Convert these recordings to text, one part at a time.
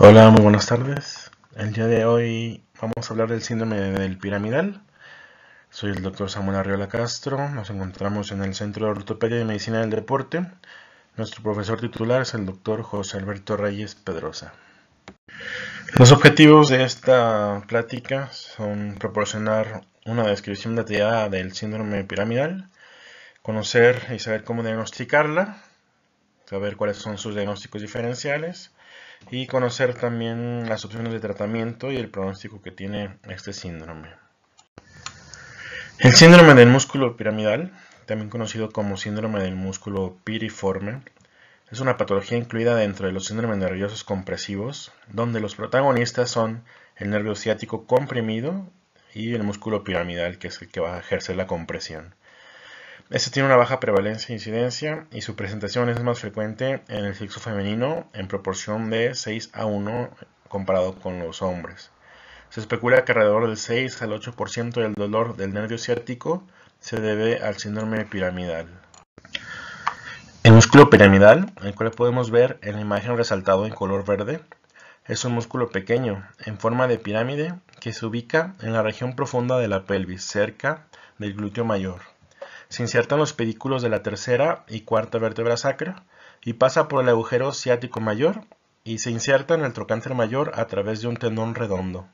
Hola, muy buenas tardes. El día de hoy vamos a hablar del síndrome del piramidal. Soy el doctor Samuel Arriola Castro. Nos encontramos en el Centro de Ortopedia y Medicina del Deporte. Nuestro profesor titular es el doctor José Alberto Reyes Pedrosa. Los objetivos de esta plática son proporcionar una descripción detallada del síndrome piramidal, conocer y saber cómo diagnosticarla, saber cuáles son sus diagnósticos diferenciales, y conocer también las opciones de tratamiento y el pronóstico que tiene este síndrome. El síndrome del músculo piramidal, también conocido como síndrome del músculo piriforme, es una patología incluida dentro de los síndromes nerviosos compresivos, donde los protagonistas son el nervio ciático comprimido y el músculo piramidal, que es el que va a ejercer la compresión. Este tiene una baja prevalencia e incidencia y su presentación es más frecuente en el sexo femenino en proporción de 6 a 1 comparado con los hombres. Se especula que alrededor del 6 al 8% del dolor del nervio ciático se debe al síndrome piramidal. El músculo piramidal, el cual podemos ver en la imagen resaltado en color verde, es un músculo pequeño en forma de pirámide que se ubica en la región profunda de la pelvis, cerca del glúteo mayor. Se insertan los pedículos de la tercera y cuarta vértebra sacra y pasa por el agujero ciático mayor y se inserta en el trocánter mayor a través de un tendón redondo.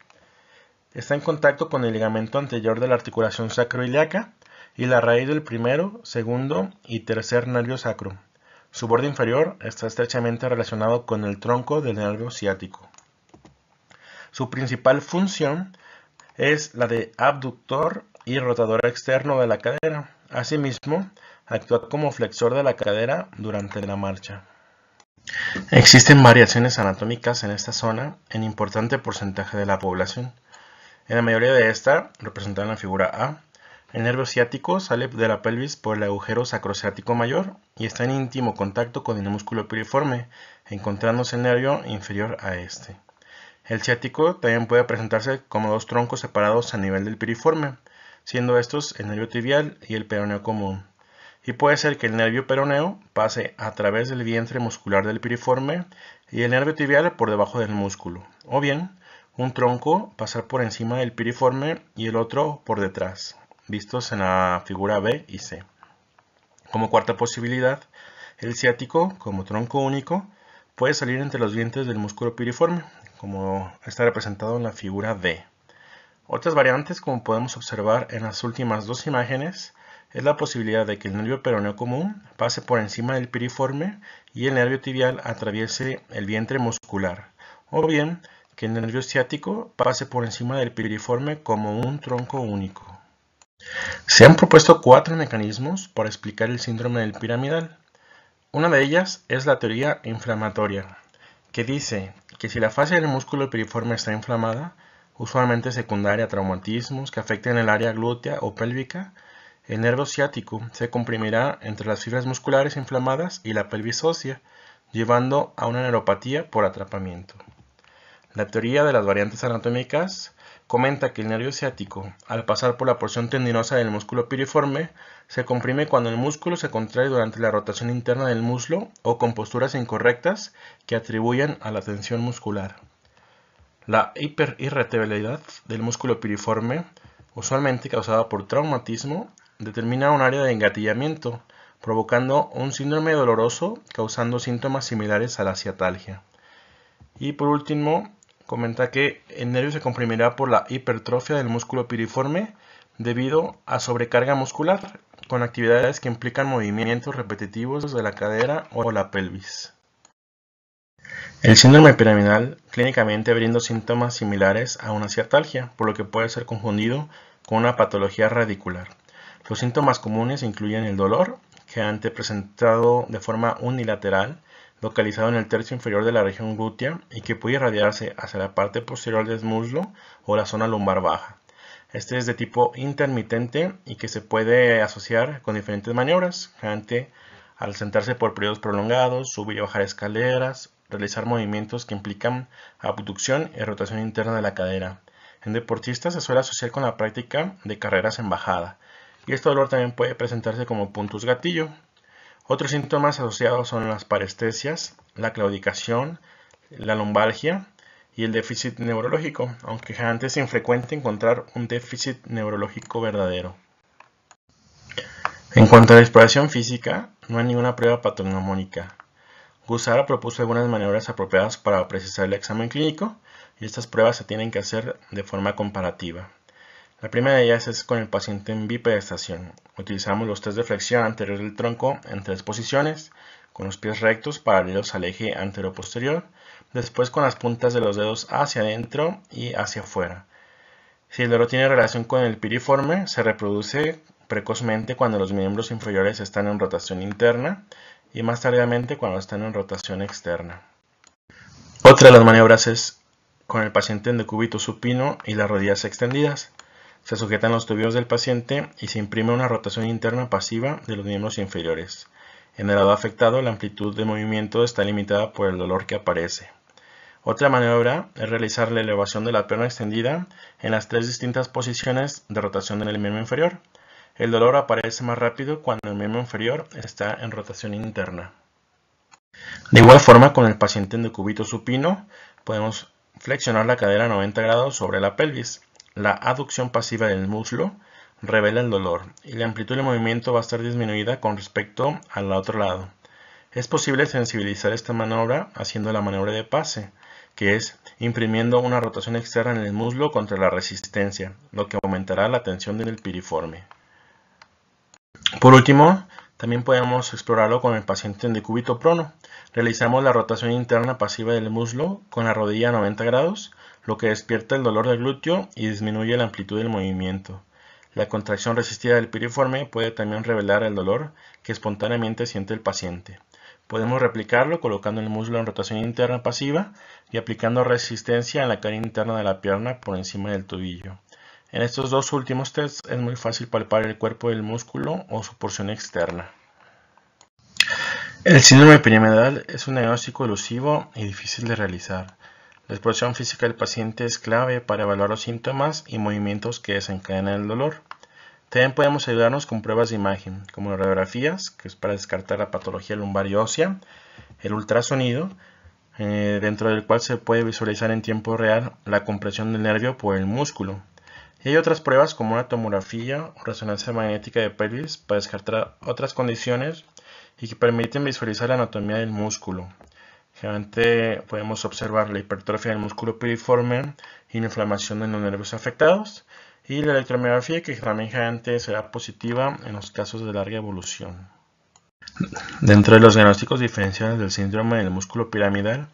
Está en contacto con el ligamento anterior de la articulación sacroiliaca y la raíz del primero, segundo y tercer nervio sacro. Su borde inferior está estrechamente relacionado con el tronco del nervio ciático. Su principal función es la de abductor y rotador externo de la cadera. Asimismo, actúa como flexor de la cadera durante la marcha. Existen variaciones anatómicas en esta zona en importante porcentaje de la población. En la mayoría de esta, representada en la figura A, el nervio ciático sale de la pelvis por el agujero sacrociático mayor y está en íntimo contacto con el músculo piriforme, encontrándose el nervio inferior a este. El ciático también puede presentarse como dos troncos separados a nivel del piriforme, siendo estos el nervio tibial y el peroneo común. Y puede ser que el nervio peroneo pase a través del vientre muscular del piriforme y el nervio tibial por debajo del músculo, o bien un tronco pasar por encima del piriforme y el otro por detrás, vistos en la figura B y C. Como cuarta posibilidad, el ciático, como tronco único, puede salir entre los dientes del músculo piriforme, como está representado en la figura D. Otras variantes, como podemos observar en las últimas dos imágenes, es la posibilidad de que el nervio peroneo común pase por encima del piriforme y el nervio tibial atraviese el vientre muscular, o bien que el nervio ciático pase por encima del piriforme como un tronco único. Se han propuesto cuatro mecanismos para explicar el síndrome del piramidal. Una de ellas es la teoría inflamatoria, que dice que si la fase del músculo piriforme está inflamada, usualmente secundaria a traumatismos que afecten el área glútea o pélvica. El nervio ciático se comprimirá entre las fibras musculares inflamadas y la pelvis ósea, llevando a una neuropatía por atrapamiento. La teoría de las variantes anatómicas comenta que el nervio ciático, al pasar por la porción tendinosa del músculo piriforme, se comprime cuando el músculo se contrae durante la rotación interna del muslo o con posturas incorrectas que atribuyen a la tensión muscular. La hiperirritabilidad del músculo piriforme, usualmente causada por traumatismo, determina un área de engatillamiento, provocando un síndrome doloroso causando síntomas similares a la ciatalgia. Y por último, comenta que el nervio se comprimirá por la hipertrofia del músculo piriforme debido a sobrecarga muscular con actividades que implican movimientos repetitivos de la cadera o la pelvis. El síndrome piramidal clínicamente brinda síntomas similares a una ciatalgia, por lo que puede ser confundido con una patología radicular. Los síntomas comunes incluyen el dolor, que ante presentado de forma unilateral, localizado en el tercio inferior de la región glútea y que puede irradiarse hacia la parte posterior del muslo o la zona lumbar baja. Este es de tipo intermitente y que se puede asociar con diferentes maniobras, ante al sentarse por periodos prolongados, subir y bajar escaleras, realizar movimientos que implican abducción y rotación interna de la cadera. En deportistas se suele asociar con la práctica de carreras en bajada, y este dolor también puede presentarse como puntos gatillo. Otros síntomas asociados son las parestesias, la claudicación, la lombalgia y el déficit neurológico, aunque antes es infrecuente encontrar un déficit neurológico verdadero. En cuanto a la exploración física, no hay ninguna prueba patognomónica. Gusara propuso algunas maniobras apropiadas para precisar el examen clínico y estas pruebas se tienen que hacer de forma comparativa. La primera de ellas es con el paciente en bipedestación. Utilizamos los test de flexión anterior del tronco en tres posiciones, con los pies rectos paralelos al eje anterior-posterior, después con las puntas de los dedos hacia adentro y hacia afuera. Si el dolor tiene relación con el piriforme, se reproduce precozmente cuando los miembros inferiores están en rotación interna y más tardíamente cuando están en rotación externa. Otra de las maniobras es con el paciente en decúbito supino y las rodillas extendidas. Se sujetan los tobillos del paciente y se imprime una rotación interna pasiva de los miembros inferiores. En el lado afectado, la amplitud de movimiento está limitada por el dolor que aparece. Otra maniobra es realizar la elevación de la pierna extendida en las tres distintas posiciones de rotación del miembro inferior. El dolor aparece más rápido cuando el miembro inferior está en rotación interna. De igual forma, con el paciente en decúbito supino, podemos flexionar la cadera a 90 grados sobre la pelvis. La aducción pasiva del muslo revela el dolor y la amplitud del movimiento va a estar disminuida con respecto al otro lado. Es posible sensibilizar esta maniobra haciendo la maniobra de pase, que es imprimiendo una rotación externa en el muslo contra la resistencia, lo que aumentará la tensión del piriforme. Por último, también podemos explorarlo con el paciente en decúbito prono. Realizamos la rotación interna pasiva del muslo con la rodilla a 90 grados, lo que despierta el dolor del glúteo y disminuye la amplitud del movimiento. La contracción resistida del piriforme puede también revelar el dolor que espontáneamente siente el paciente. Podemos replicarlo colocando el muslo en rotación interna pasiva y aplicando resistencia en la cara interna de la pierna por encima del tobillo. En estos dos últimos test es muy fácil palpar el cuerpo del músculo o su porción externa. El síndrome piramidal es un diagnóstico elusivo y difícil de realizar. La exposición física del paciente es clave para evaluar los síntomas y movimientos que desencadenan el dolor. También podemos ayudarnos con pruebas de imagen, como radiografías, que es para descartar la patología lumbar y ósea, el ultrasonido, eh, dentro del cual se puede visualizar en tiempo real la compresión del nervio por el músculo, y hay otras pruebas como una tomografía o resonancia magnética de pelvis para descartar otras condiciones y que permiten visualizar la anatomía del músculo. Generalmente podemos observar la hipertrofia del músculo piriforme y la inflamación de los nervios afectados y la electromiografía que también generalmente será positiva en los casos de larga evolución. Dentro de los diagnósticos diferenciales del síndrome del músculo piramidal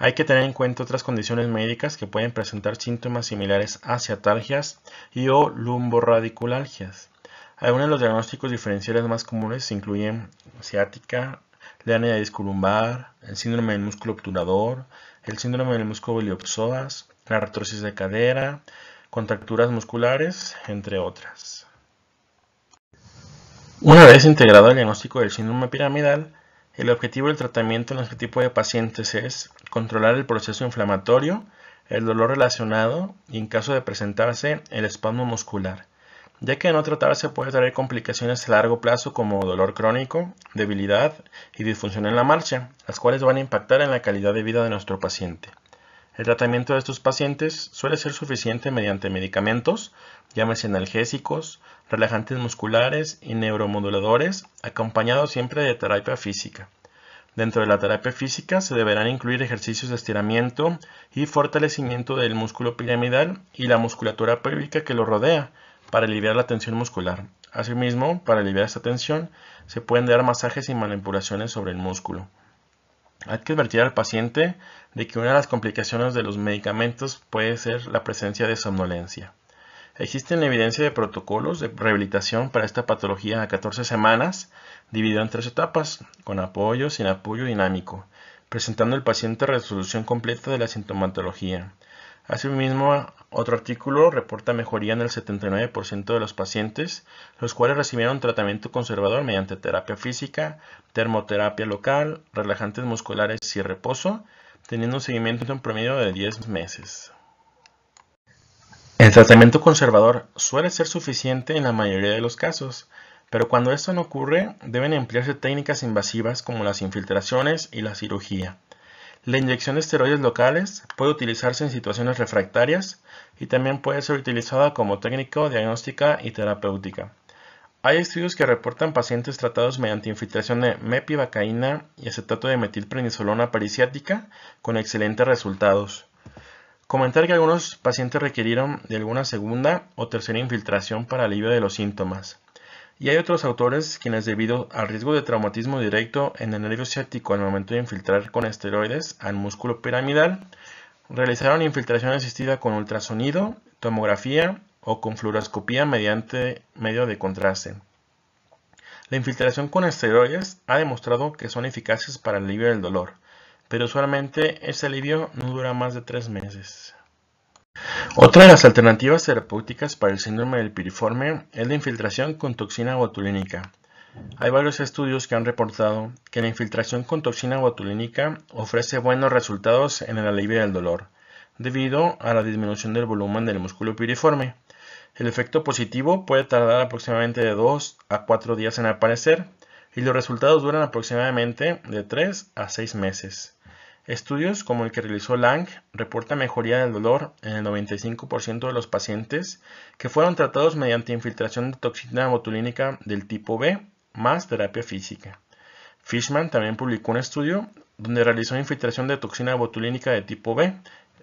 hay que tener en cuenta otras condiciones médicas que pueden presentar síntomas similares a ciatalgias y o lumborradiculalgias. Algunos de los diagnósticos diferenciales más comunes incluyen ciática, hernia discolumbar, el síndrome del músculo obturador, el síndrome del músculo la artrosis de cadera, contracturas musculares, entre otras. Una vez integrado el diagnóstico del síndrome piramidal, el objetivo del tratamiento en este tipo de pacientes es controlar el proceso inflamatorio, el dolor relacionado y en caso de presentarse el espasmo muscular, ya que no tratarse puede traer complicaciones a largo plazo como dolor crónico, debilidad y disfunción en la marcha, las cuales van a impactar en la calidad de vida de nuestro paciente. El tratamiento de estos pacientes suele ser suficiente mediante medicamentos, llámese analgésicos, relajantes musculares y neuromoduladores, acompañados siempre de terapia física. Dentro de la terapia física se deberán incluir ejercicios de estiramiento y fortalecimiento del músculo piramidal y la musculatura pélvica que lo rodea para aliviar la tensión muscular. Asimismo, para aliviar esta tensión, se pueden dar masajes y manipulaciones sobre el músculo. Hay que advertir al paciente de que una de las complicaciones de los medicamentos puede ser la presencia de somnolencia. Existen evidencia de protocolos de rehabilitación para esta patología a 14 semanas, dividido en tres etapas, con apoyo, sin apoyo dinámico, presentando al paciente resolución completa de la sintomatología. Asimismo, otro artículo reporta mejoría en el 79% de los pacientes, los cuales recibieron tratamiento conservador mediante terapia física, termoterapia local, relajantes musculares y reposo, teniendo un seguimiento en promedio de 10 meses. El tratamiento conservador suele ser suficiente en la mayoría de los casos, pero cuando esto no ocurre, deben emplearse técnicas invasivas como las infiltraciones y la cirugía. La inyección de esteroides locales puede utilizarse en situaciones refractarias y también puede ser utilizada como técnico, diagnóstica y terapéutica. Hay estudios que reportan pacientes tratados mediante infiltración de mepivacaína y acetato de metilprednisolona parisiática con excelentes resultados. Comentar que algunos pacientes requirieron de alguna segunda o tercera infiltración para alivio de los síntomas y hay otros autores quienes debido al riesgo de traumatismo directo en el nervio ciático al momento de infiltrar con esteroides al músculo piramidal, realizaron infiltración asistida con ultrasonido, tomografía o con fluoroscopía mediante medio de contraste. La infiltración con esteroides ha demostrado que son eficaces para el alivio del dolor, pero usualmente ese alivio no dura más de tres meses. Otra de las alternativas terapéuticas para el síndrome del piriforme es la infiltración con toxina botulínica. Hay varios estudios que han reportado que la infiltración con toxina botulínica ofrece buenos resultados en el alivio del dolor, debido a la disminución del volumen del músculo piriforme. El efecto positivo puede tardar aproximadamente de 2 a 4 días en aparecer y los resultados duran aproximadamente de 3 a 6 meses. Estudios como el que realizó Lang reporta mejoría del dolor en el 95% de los pacientes que fueron tratados mediante infiltración de toxina botulínica del tipo B más terapia física. Fishman también publicó un estudio donde realizó infiltración de toxina botulínica de tipo B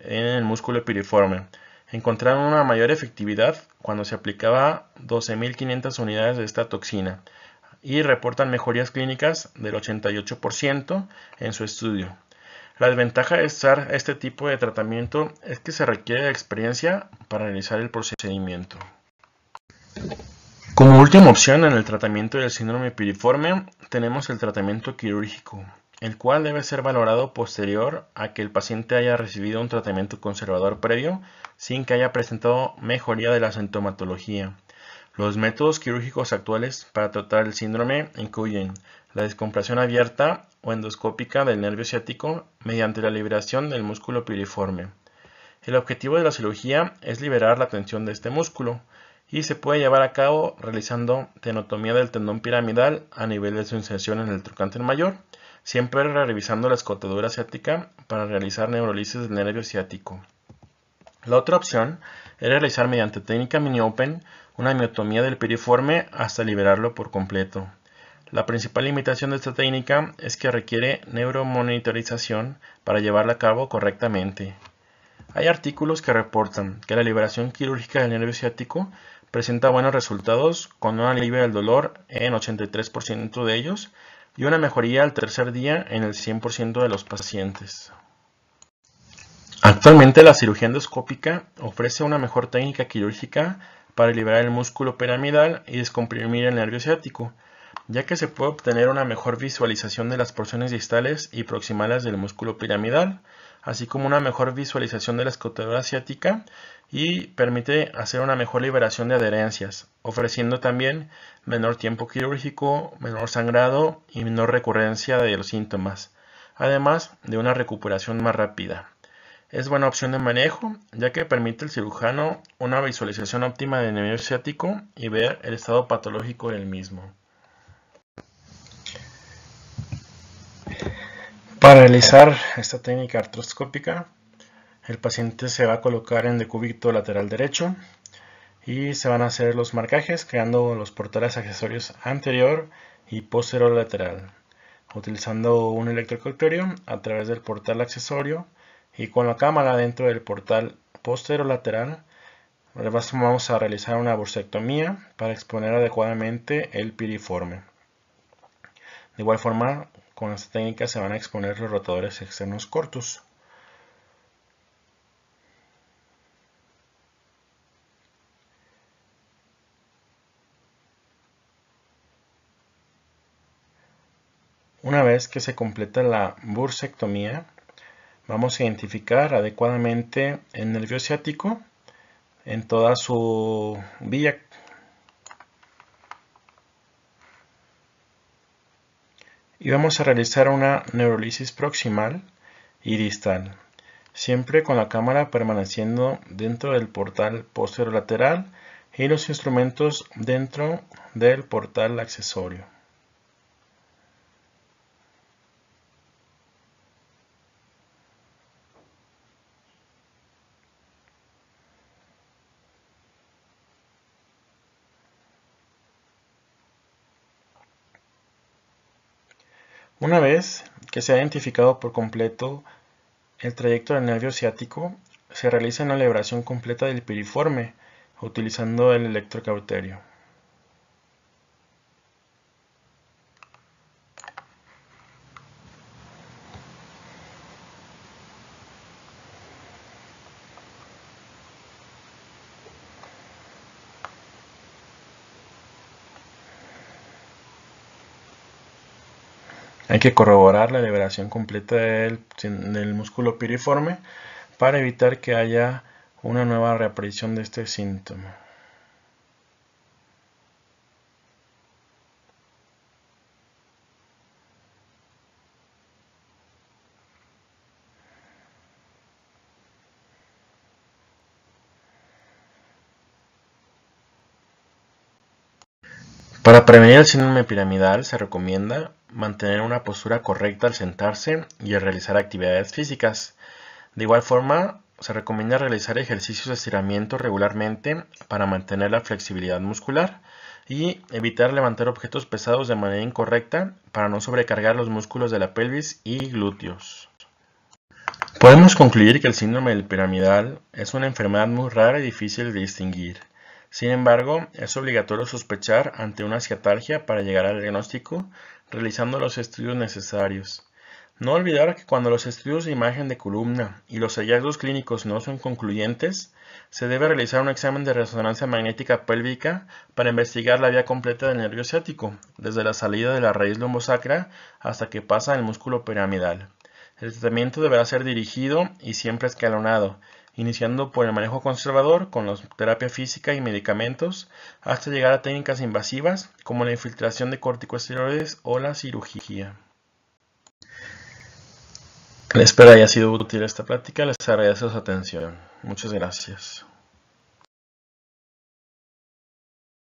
en el músculo piriforme. Encontraron una mayor efectividad cuando se aplicaba 12.500 unidades de esta toxina y reportan mejorías clínicas del 88% en su estudio. La desventaja de usar este tipo de tratamiento es que se requiere experiencia para realizar el procedimiento. Como última opción en el tratamiento del síndrome piriforme tenemos el tratamiento quirúrgico, el cual debe ser valorado posterior a que el paciente haya recibido un tratamiento conservador previo sin que haya presentado mejoría de la sintomatología. Los métodos quirúrgicos actuales para tratar el síndrome incluyen la descompresión abierta o endoscópica del nervio ciático mediante la liberación del músculo piriforme. El objetivo de la cirugía es liberar la tensión de este músculo y se puede llevar a cabo realizando tenotomía del tendón piramidal a nivel de su inserción en el trocánter mayor, siempre revisando la escotadura ciática para realizar neurolisis del nervio ciático. La otra opción es realizar mediante técnica mini-open una miotomía del piriforme hasta liberarlo por completo. La principal limitación de esta técnica es que requiere neuromonitorización para llevarla a cabo correctamente. Hay artículos que reportan que la liberación quirúrgica del nervio ciático presenta buenos resultados con una alivio del dolor en 83% de ellos y una mejoría al tercer día en el 100% de los pacientes. Actualmente la cirugía endoscópica ofrece una mejor técnica quirúrgica para liberar el músculo piramidal y descomprimir el nervio ciático, ya que se puede obtener una mejor visualización de las porciones distales y proximales del músculo piramidal, así como una mejor visualización de la escotadura asiática y permite hacer una mejor liberación de adherencias, ofreciendo también menor tiempo quirúrgico, menor sangrado y menor recurrencia de los síntomas, además de una recuperación más rápida. Es buena opción de manejo, ya que permite al cirujano una visualización óptima del nervio ciático y ver el estado patológico del mismo. Para realizar esta técnica artroscópica, el paciente se va a colocar en decúbito lateral derecho y se van a hacer los marcajes creando los portales accesorios anterior y posterolateral, utilizando un electrocolectorio a través del portal accesorio y con la cámara dentro del portal posterolateral, lateral. Además vamos a realizar una borsectomía para exponer adecuadamente el piriforme. De igual forma con esta técnica se van a exponer los rotadores externos cortos. Una vez que se completa la bursectomía, vamos a identificar adecuadamente el nervio ciático en toda su vía y vamos a realizar una neurolisis proximal y distal, siempre con la cámara permaneciendo dentro del portal posterolateral y los instrumentos dentro del portal accesorio. Una vez que se ha identificado por completo el trayecto del nervio ciático, se realiza una liberación completa del piriforme utilizando el electrocauterio. Hay que corroborar la liberación completa del, músculo piriforme para evitar que haya una nueva reaparición de este síntoma. Para prevenir el síndrome piramidal se recomienda mantener una postura correcta al sentarse y al realizar actividades físicas. De igual forma, se recomienda realizar ejercicios de estiramiento regularmente para mantener la flexibilidad muscular y evitar levantar objetos pesados de manera incorrecta para no sobrecargar los músculos de la pelvis y glúteos. Podemos concluir que el síndrome del piramidal es una enfermedad muy rara y difícil de distinguir. Sin embargo, es obligatorio sospechar ante una ciatalgia para llegar al diagnóstico realizando los estudios necesarios. No olvidar que cuando los estudios de imagen de columna y los hallazgos clínicos no son concluyentes, se debe realizar un examen de resonancia magnética pélvica para investigar la vía completa del nervio ciático, desde la salida de la raíz lumbosacra hasta que pasa el músculo piramidal. El tratamiento deberá ser dirigido y siempre escalonado, iniciando por el manejo conservador con la terapia física y medicamentos, hasta llegar a técnicas invasivas como la infiltración de corticosteroides o la cirugía. Les espero haya sido útil esta plática, les agradezco su atención. Muchas gracias.